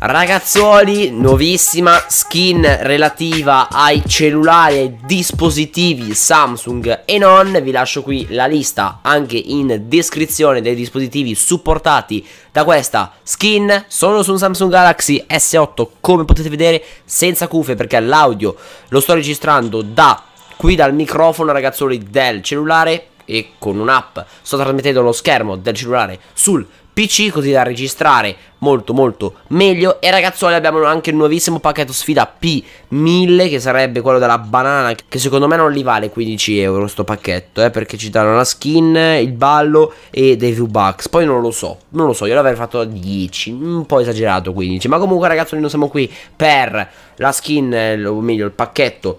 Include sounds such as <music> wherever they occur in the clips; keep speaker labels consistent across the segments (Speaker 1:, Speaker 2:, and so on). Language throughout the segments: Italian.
Speaker 1: Ragazzuoli, nuovissima skin relativa ai cellulari e dispositivi Samsung e non. Vi lascio qui la lista anche in descrizione dei dispositivi supportati da questa skin. Sono su un Samsung Galaxy S8 come potete vedere senza cuffie perché l'audio lo sto registrando da qui dal microfono ragazzuoli del cellulare e con un'app sto trasmettendo lo schermo del cellulare sul PC così da registrare molto molto meglio e ragazzuoli abbiamo anche il nuovissimo pacchetto sfida P1000 che sarebbe quello della banana che secondo me non li vale 15 euro sto pacchetto eh, perché ci danno la skin, il ballo e dei V-Bucks poi non lo so, non lo so io l'avrei fatto a 10, un po' esagerato 15 ma comunque ragazzuoli noi siamo qui per la skin eh, o meglio il pacchetto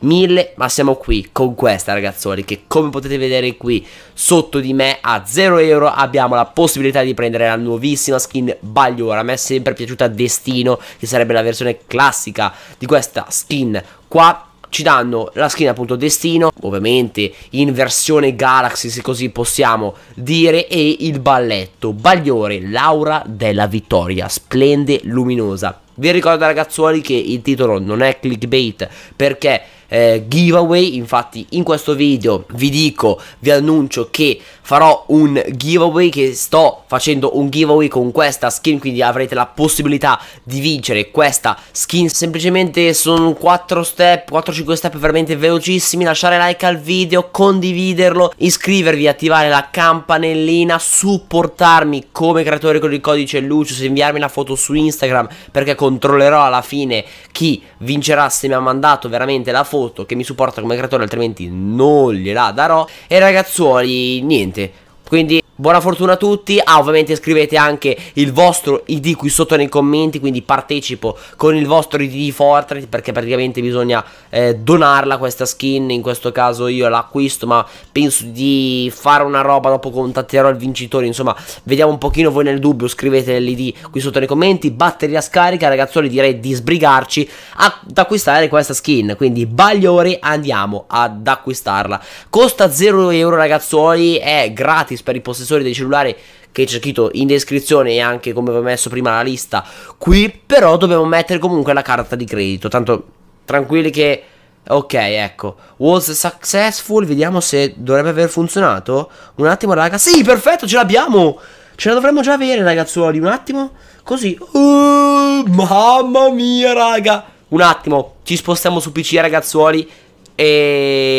Speaker 1: 1000 ma siamo qui con questa ragazzoli che come potete vedere qui sotto di me a 0 euro abbiamo la possibilità di prendere la nuovissima skin Bagliora a me è sempre piaciuta Destino che sarebbe la versione classica di questa skin qua ci danno la skin appunto destino, ovviamente in versione Galaxy se così possiamo dire, e il balletto Bagliore, Laura della Vittoria, splende luminosa. Vi ricordo ragazzuoli che il titolo non è clickbait perché eh, giveaway. Infatti, in questo video vi dico, vi annuncio che farò un giveaway. Che sto facendo un giveaway con questa skin. Quindi avrete la possibilità di vincere questa skin. Semplicemente sono 4 step, 4-5 step veramente velocissimi. Lasciare like al video, condividerlo, iscrivervi, attivare la campanellina, supportarmi come creatore con il codice Lucius, inviarmi una foto su Instagram perché controllerò alla fine chi vincerà se mi ha mandato veramente la foto foto che mi supporta come creatore altrimenti non gliela darò e ragazzuoli niente quindi Buona fortuna a tutti, ah ovviamente scrivete anche il vostro ID qui sotto nei commenti, quindi partecipo con il vostro ID di Fortnite perché praticamente bisogna eh, donarla questa skin, in questo caso io l'acquisto ma penso di fare una roba, dopo contatterò il vincitore, insomma vediamo un pochino voi nel dubbio, scrivete l'ID qui sotto nei commenti, batteria scarica ragazzoli direi di sbrigarci ad acquistare questa skin, quindi bagliori andiamo ad acquistarla, costa 0 euro ragazzuoli. è gratis per i possessori accessori dei cellulari che c'è scritto in descrizione e anche come vi ho messo prima la lista qui, però dobbiamo mettere comunque la carta di credito, tanto tranquilli che... Ok, ecco. Was successful, vediamo se dovrebbe aver funzionato. Un attimo, raga. Sì, perfetto, ce l'abbiamo! Ce la dovremmo già avere, ragazzuoli, un attimo. Così. Uh, mamma mia, raga! Un attimo, ci spostiamo su PC, ragazzuoli. E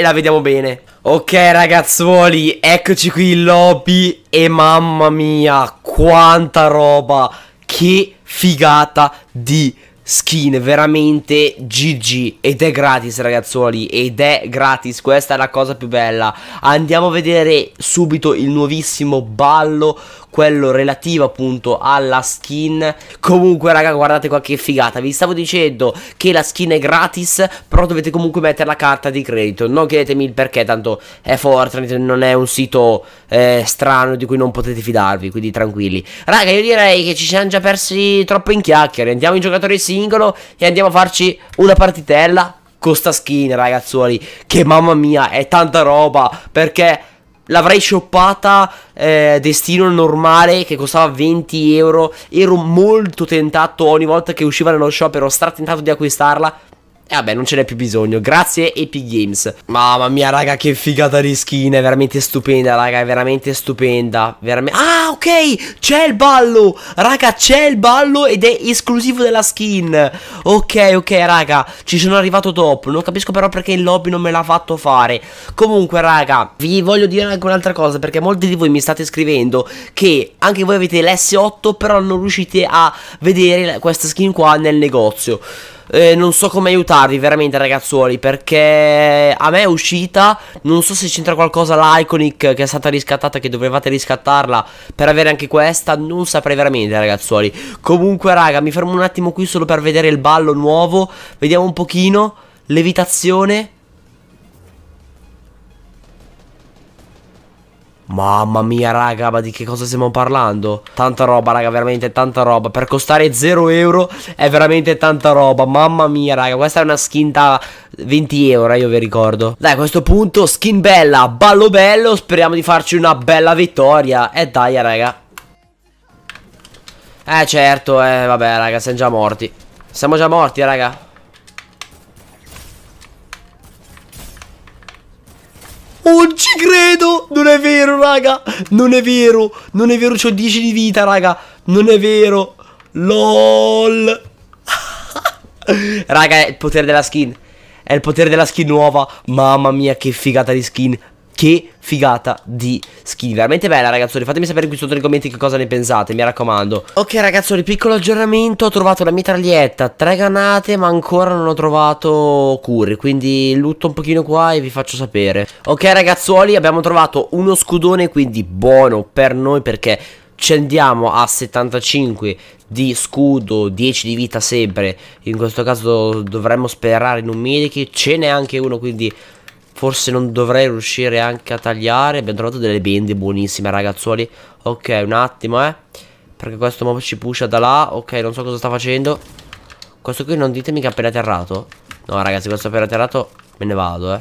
Speaker 1: e la vediamo bene Ok ragazzuoli, eccoci qui in lobby e mamma mia, quanta roba, che figata di skin veramente GG ed è gratis ragazzuoli ed è gratis questa è la cosa più bella andiamo a vedere subito il nuovissimo ballo quello relativo appunto alla skin comunque raga guardate qua che figata vi stavo dicendo che la skin è gratis però dovete comunque mettere la carta di credito non chiedetemi il perché tanto è Fortnite non è un sito eh, strano di cui non potete fidarvi quindi tranquilli raga io direi che ci siamo già persi troppo in chiacchiere andiamo in giocatori singoli singolo e andiamo a farci una partitella con sta skin, ragazzuoli. Che mamma mia, è tanta roba. Perché l'avrei shoppata eh, destino normale che costava 20 euro. Ero molto tentato ogni volta che usciva nello shop, ero stratentato di acquistarla. E vabbè, non ce n'è più bisogno. Grazie Epic Games. Mamma mia, raga, che figata di skin. È veramente stupenda, raga. È veramente stupenda. Veramente... Ah, ok. C'è il ballo. Raga, c'è il ballo ed è esclusivo della skin. Ok, ok, raga. Ci sono arrivato dopo. Non capisco però perché il lobby non me l'ha fatto fare. Comunque, raga, vi voglio dire anche un'altra cosa. Perché molti di voi mi state scrivendo che anche voi avete l'S8, però non riuscite a vedere questa skin qua nel negozio eh, non so come aiutarvi veramente ragazzuoli Perché a me è uscita Non so se c'entra qualcosa l'Iconic che è stata riscattata Che dovevate riscattarla per avere anche questa Non saprei veramente ragazzuoli Comunque raga mi fermo un attimo qui solo per vedere il ballo nuovo Vediamo un pochino Levitazione Mamma mia, raga, ma di che cosa stiamo parlando? Tanta roba, raga, veramente tanta roba. Per costare 0 euro è veramente tanta roba. Mamma mia, raga, questa è una skin da 20 euro, eh, io vi ricordo. Dai, a questo punto, skin bella, ballo bello. Speriamo di farci una bella vittoria. E eh, dai, raga. Eh, certo, eh, vabbè, raga, siamo già morti. Siamo già morti, raga. credo, non è vero, raga. Non è vero, non è vero, c'ho 10 di vita, raga. Non è vero. LOL. <laughs> raga, è il potere della skin. È il potere della skin nuova. Mamma mia, che figata di skin. Che figata di skin. Veramente bella, ragazzoli. Fatemi sapere qui sotto nei commenti che cosa ne pensate, mi raccomando. Ok, ragazzoli, piccolo aggiornamento. Ho trovato la mitraglietta, tre granate, ma ancora non ho trovato curry. Quindi lutto un pochino qua e vi faccio sapere. Ok, ragazzuoli, abbiamo trovato uno scudone, quindi buono per noi perché ci andiamo a 75 di scudo, 10 di vita sempre. In questo caso dovremmo sperare in un medic. Ce n'è anche uno, quindi Forse non dovrei riuscire anche a tagliare Abbiamo trovato delle bende buonissime ragazzuoli Ok un attimo eh Perché questo mob ci pusha da là Ok non so cosa sta facendo Questo qui non ditemi che è appena atterrato No ragazzi questo appena atterrato me ne vado eh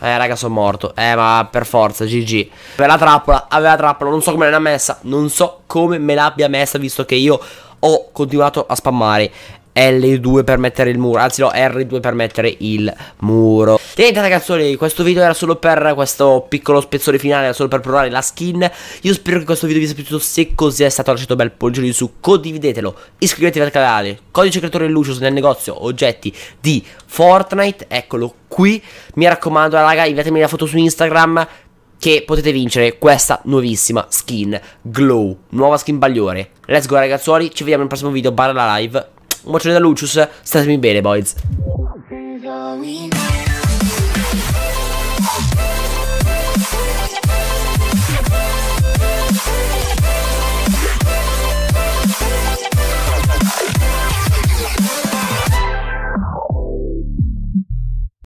Speaker 1: Eh raga sono morto Eh ma per forza GG Per la trappola Aveva trappola Non so come me l'ha messa Non so come me l'abbia messa Visto che io ho continuato a spammare l2 per mettere il muro Anzi no R2 per mettere il muro E niente ragazzoli questo video era solo per questo piccolo spezzone finale Era solo per provare la skin Io spero che questo video vi sia piaciuto Se così è stato lasciate un bel pollice in su Condividetelo Iscrivetevi al canale Codice creatore Lucius nel negozio Oggetti di Fortnite Eccolo qui Mi raccomando raga inviatemi la foto su Instagram che potete vincere questa nuovissima skin Glow, nuova skin bagliore Let's go ragazzuoli, ci vediamo nel prossimo video, barra la live un bacione da Lucius, statemi bene, boys.